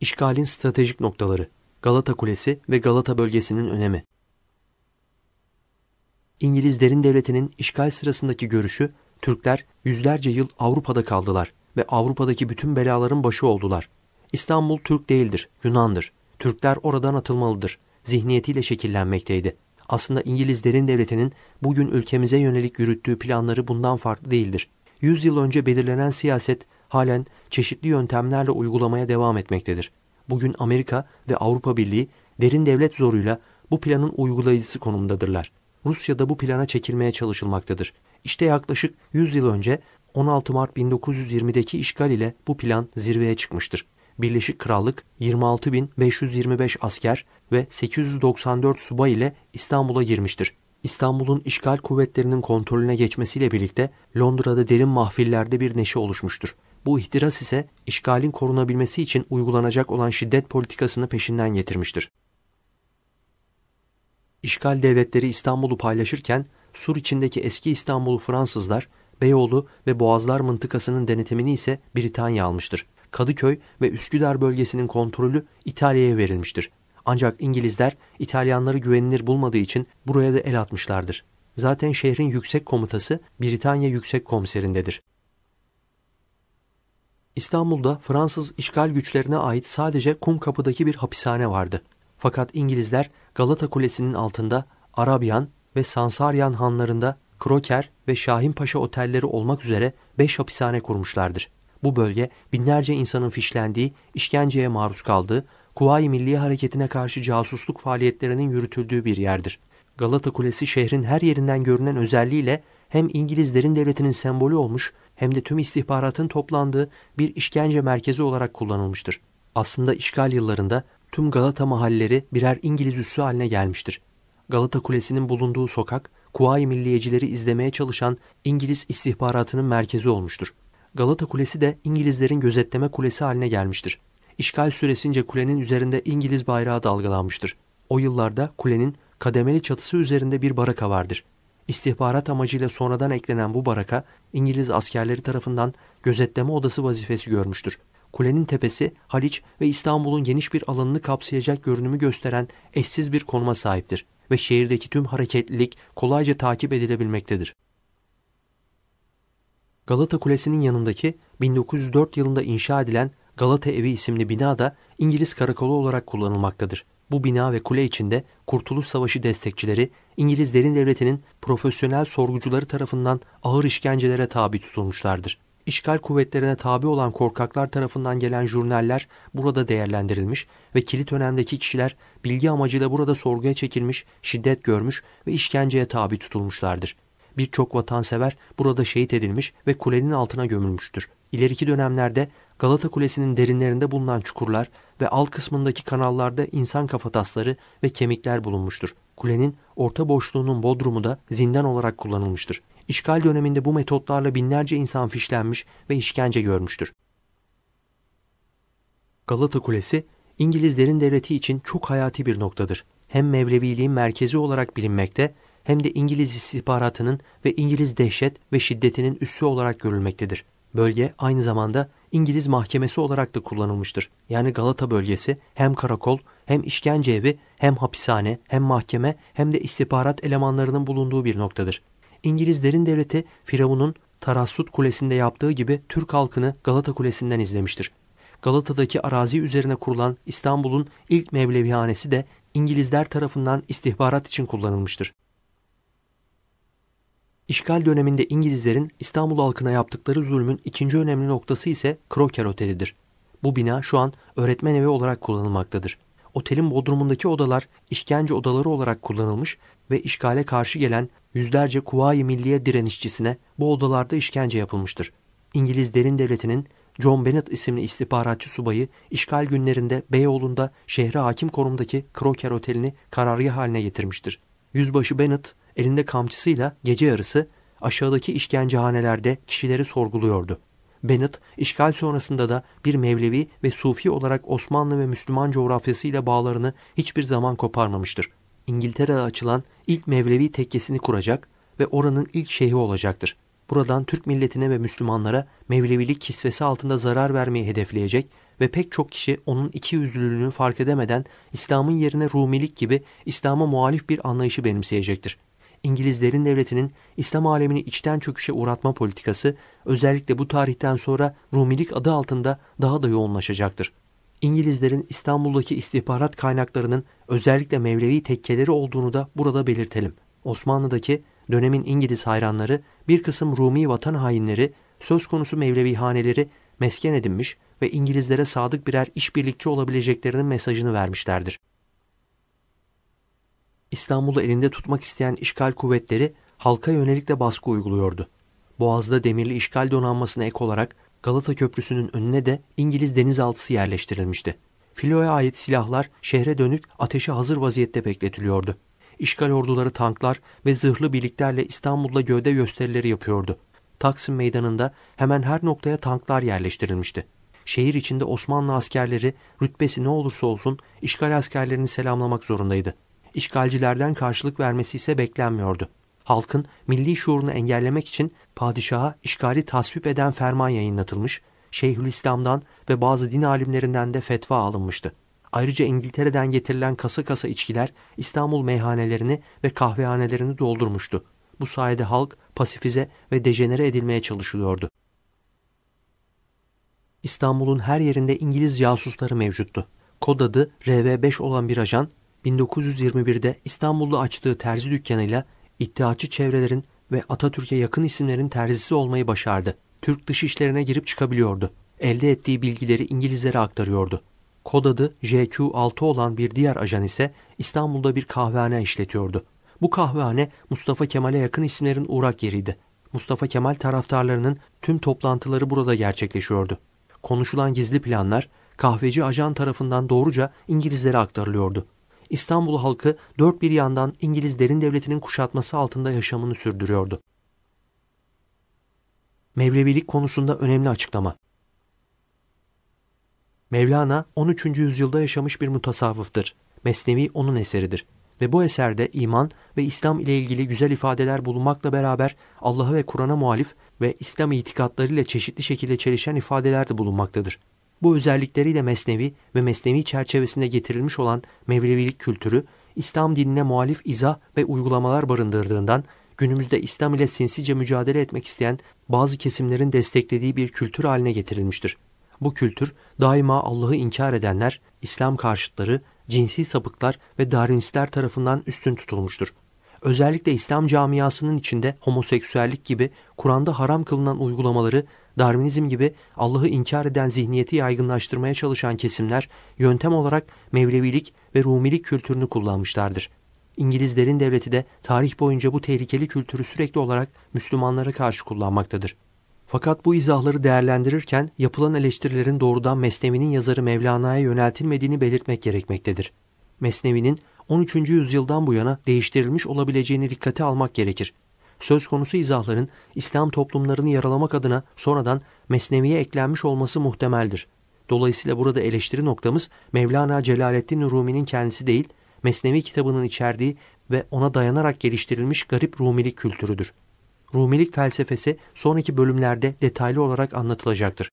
İşgalin stratejik noktaları, Galata Kulesi ve Galata bölgesinin önemi. İngiliz derin devletinin işgal sırasındaki görüşü, Türkler yüzlerce yıl Avrupa'da kaldılar ve Avrupa'daki bütün belaların başı oldular. İstanbul Türk değildir, Yunan'dır. Türkler oradan atılmalıdır. Zihniyetiyle şekillenmekteydi. Aslında İngiliz derin devletinin bugün ülkemize yönelik yürüttüğü planları bundan farklı değildir. 100 yıl önce belirlenen siyaset halen çeşitli yöntemlerle uygulamaya devam etmektedir. Bugün Amerika ve Avrupa Birliği derin devlet zoruyla bu planın uygulayıcısı konumdadırlar. Rusya'da bu plana çekilmeye çalışılmaktadır. İşte yaklaşık 100 yıl önce 16 Mart 1920'deki işgal ile bu plan zirveye çıkmıştır. Birleşik Krallık 26.525 asker ve 894 subay ile İstanbul'a girmiştir. İstanbul'un işgal kuvvetlerinin kontrolüne geçmesiyle birlikte Londra'da derin mahfillerde bir neşe oluşmuştur. Bu ihtiras ise işgalin korunabilmesi için uygulanacak olan şiddet politikasını peşinden getirmiştir. İşgal devletleri İstanbul'u paylaşırken Sur içindeki eski İstanbul'u Fransızlar, Beyoğlu ve Boğazlar mıntıkasının denetimini ise Britanya almıştır. Kadıköy ve Üsküdar bölgesinin kontrolü İtalya'ya verilmiştir. Ancak İngilizler İtalyanları güvenilir bulmadığı için buraya da el atmışlardır. Zaten şehrin yüksek komutası Britanya Yüksek Komiserindedir. İstanbul'da Fransız işgal güçlerine ait sadece kum kapıdaki bir hapishane vardı. Fakat İngilizler Galata Kulesi'nin altında Arabiyan ve Sansaryan hanlarında Kroker ve Şahinpaşa otelleri olmak üzere 5 hapishane kurmuşlardır. Bu bölge binlerce insanın fişlendiği, işkenceye maruz kaldığı, Kuvayi Milli Hareketi'ne karşı casusluk faaliyetlerinin yürütüldüğü bir yerdir. Galata Kulesi şehrin her yerinden görünen özelliğiyle hem İngilizlerin devletinin sembolü olmuş hem de tüm istihbaratın toplandığı bir işkence merkezi olarak kullanılmıştır. Aslında işgal yıllarında tüm Galata mahalleleri birer İngiliz üssü haline gelmiştir. Galata Kulesi'nin bulunduğu sokak, Kuvayi Milliyecileri izlemeye çalışan İngiliz istihbaratının merkezi olmuştur. Galata Kulesi de İngilizlerin gözetleme kulesi haline gelmiştir. İşgal süresince kulenin üzerinde İngiliz bayrağı dalgalanmıştır. O yıllarda kulenin kademeli çatısı üzerinde bir baraka vardır. İstihbarat amacıyla sonradan eklenen bu baraka İngiliz askerleri tarafından gözetleme odası vazifesi görmüştür. Kulenin tepesi Haliç ve İstanbul'un geniş bir alanını kapsayacak görünümü gösteren eşsiz bir konuma sahiptir ve şehirdeki tüm hareketlilik kolayca takip edilebilmektedir. Galata Kulesi'nin yanındaki 1904 yılında inşa edilen Galata Evi isimli bina da İngiliz karakolu olarak kullanılmaktadır. Bu bina ve kule içinde Kurtuluş Savaşı destekçileri İngilizlerin devletinin profesyonel sorgucuları tarafından ağır işkencelere tabi tutulmuşlardır. İşgal kuvvetlerine tabi olan korkaklar tarafından gelen jurnaller burada değerlendirilmiş ve kilit önemdeki kişiler bilgi amacıyla burada sorguya çekilmiş, şiddet görmüş ve işkenceye tabi tutulmuşlardır. Birçok vatansever burada şehit edilmiş ve kulenin altına gömülmüştür. İleriki dönemlerde Galata Kulesi'nin derinlerinde bulunan çukurlar ve alt kısmındaki kanallarda insan kafatasları ve kemikler bulunmuştur. Kulenin orta boşluğunun bodrumu da zindan olarak kullanılmıştır. İşgal döneminde bu metotlarla binlerce insan fişlenmiş ve işkence görmüştür. Galata Kulesi, İngilizlerin devleti için çok hayati bir noktadır. Hem Mevleviliğin merkezi olarak bilinmekte hem de İngiliz istihbaratının ve İngiliz dehşet ve şiddetinin üssü olarak görülmektedir. Bölge aynı zamanda İngiliz mahkemesi olarak da kullanılmıştır. Yani Galata bölgesi hem karakol, hem işkence evi, hem hapishane, hem mahkeme, hem de istihbarat elemanlarının bulunduğu bir noktadır. İngilizlerin devleti Firavun'un Tarassut Kulesi'nde yaptığı gibi Türk halkını Galata Kulesi'nden izlemiştir. Galata'daki arazi üzerine kurulan İstanbul'un ilk Mevlevihanesi de İngilizler tarafından istihbarat için kullanılmıştır. İşgal döneminde İngilizlerin İstanbul halkına yaptıkları zulmün ikinci önemli noktası ise Kroker Oteli'dir. Bu bina şu an öğretmen evi olarak kullanılmaktadır. Otelin bodrumundaki odalar işkence odaları olarak kullanılmış ve işgale karşı gelen yüzlerce Kuvayi Milliye direnişçisine bu odalarda işkence yapılmıştır. İngiliz derin devletinin John Bennett isimli istihbaratçı subayı işgal günlerinde Beyoğlu'nda şehre hakim konumdaki Kroker Oteli'ni karargah haline getirmiştir. Yüzbaşı Bennett elinde kamçısıyla gece yarısı aşağıdaki işkencehanelerde kişileri sorguluyordu. Bennett, işgal sonrasında da bir Mevlevi ve Sufi olarak Osmanlı ve Müslüman coğrafyasıyla bağlarını hiçbir zaman koparmamıştır. İngiltere'de açılan ilk Mevlevi tekkesini kuracak ve oranın ilk şeyhi olacaktır. Buradan Türk milletine ve Müslümanlara Mevlevilik kisvesi altında zarar vermeyi hedefleyecek ve pek çok kişi onun iki yüzlülüğünü fark edemeden İslam'ın yerine Rumilik gibi İslam'a muhalif bir anlayışı benimseyecektir. İngilizlerin devletinin İslam alemini içten çöküşe uğratma politikası özellikle bu tarihten sonra Rumilik adı altında daha da yoğunlaşacaktır. İngilizlerin İstanbul'daki istihbarat kaynaklarının özellikle Mevlevi tekkeleri olduğunu da burada belirtelim. Osmanlı'daki dönemin İngiliz hayranları bir kısım Rumi vatan hainleri söz konusu Mevlevi haneleri mesken edinmiş ve İngilizlere sadık birer işbirlikçi olabileceklerinin mesajını vermişlerdir. İstanbul'u elinde tutmak isteyen işgal kuvvetleri halka yönelik de baskı uyguluyordu. Boğaz'da demirli işgal donanmasına ek olarak Galata Köprüsü'nün önüne de İngiliz denizaltısı yerleştirilmişti. Filoya ait silahlar şehre dönük ateşe hazır vaziyette bekletiliyordu. İşgal orduları tanklar ve zırhlı birliklerle İstanbul'da gövde gösterileri yapıyordu. Taksim Meydanı'nda hemen her noktaya tanklar yerleştirilmişti. Şehir içinde Osmanlı askerleri rütbesi ne olursa olsun işgal askerlerini selamlamak zorundaydı. İşgalcilerden karşılık vermesi ise beklenmiyordu. Halkın milli şuurunu engellemek için padişaha işgali tasvip eden ferman yayınlatılmış, Şeyhülislam'dan ve bazı din alimlerinden de fetva alınmıştı. Ayrıca İngiltere'den getirilen kasa kasa içkiler İstanbul meyhanelerini ve kahvehanelerini doldurmuştu. Bu sayede halk pasifize ve dejenere edilmeye çalışılıyordu. İstanbul'un her yerinde İngiliz casusları mevcuttu. Kod adı RV5 olan bir ajan 1921'de İstanbul'da açtığı terzi dükkanıyla iddiaçı çevrelerin ve Atatürk'e yakın isimlerin terzisi olmayı başardı. Türk dışı işlerine girip çıkabiliyordu. Elde ettiği bilgileri İngilizlere aktarıyordu. Kod adı JQ6 olan bir diğer ajan ise İstanbul'da bir kahvehane işletiyordu. Bu kahvehane Mustafa Kemal'e yakın isimlerin uğrak yeriydi. Mustafa Kemal taraftarlarının tüm toplantıları burada gerçekleşiyordu. Konuşulan gizli planlar kahveci ajan tarafından doğruca İngilizlere aktarılıyordu. İstanbul halkı dört bir yandan İngiliz derin devletinin kuşatması altında yaşamını sürdürüyordu. Mevlevilik konusunda önemli açıklama. Mevlana 13. yüzyılda yaşamış bir mutasavvıftır. Mesnevi onun eseridir ve bu eserde iman ve İslam ile ilgili güzel ifadeler bulunmakla beraber Allah'a ve Kur'an'a muhalif ve İslam itikatlarıyla çeşitli şekilde çelişen ifadeler de bulunmaktadır. Bu özellikleriyle Mesnevi ve Mesnevi çerçevesinde getirilmiş olan Mevlevilik kültürü İslam dinine muhalif izah ve uygulamalar barındırdığından günümüzde İslam ile sinsice mücadele etmek isteyen bazı kesimlerin desteklediği bir kültür haline getirilmiştir. Bu kültür daima Allah'ı inkar edenler, İslam karşıtları, cinsi sapıklar ve darinistler tarafından üstün tutulmuştur özellikle İslam camiasının içinde homoseksüellik gibi Kur'an'da haram kılınan uygulamaları, Darwinizm gibi Allah'ı inkar eden zihniyeti yaygınlaştırmaya çalışan kesimler yöntem olarak Mevlevilik ve Rumilik kültürünü kullanmışlardır. İngilizlerin devleti de tarih boyunca bu tehlikeli kültürü sürekli olarak Müslümanlara karşı kullanmaktadır. Fakat bu izahları değerlendirirken yapılan eleştirilerin doğrudan Mesnevi'nin yazarı Mevlana'ya yöneltilmediğini belirtmek gerekmektedir. Mesnevi'nin 13. yüzyıldan bu yana değiştirilmiş olabileceğini dikkate almak gerekir. Söz konusu izahların İslam toplumlarını yaralamak adına sonradan Mesnevi'ye eklenmiş olması muhtemeldir. Dolayısıyla burada eleştiri noktamız Mevlana Celaleddin Rumi'nin kendisi değil, Mesnevi kitabının içerdiği ve ona dayanarak geliştirilmiş garip Rumilik kültürüdür. Rumilik felsefesi sonraki bölümlerde detaylı olarak anlatılacaktır.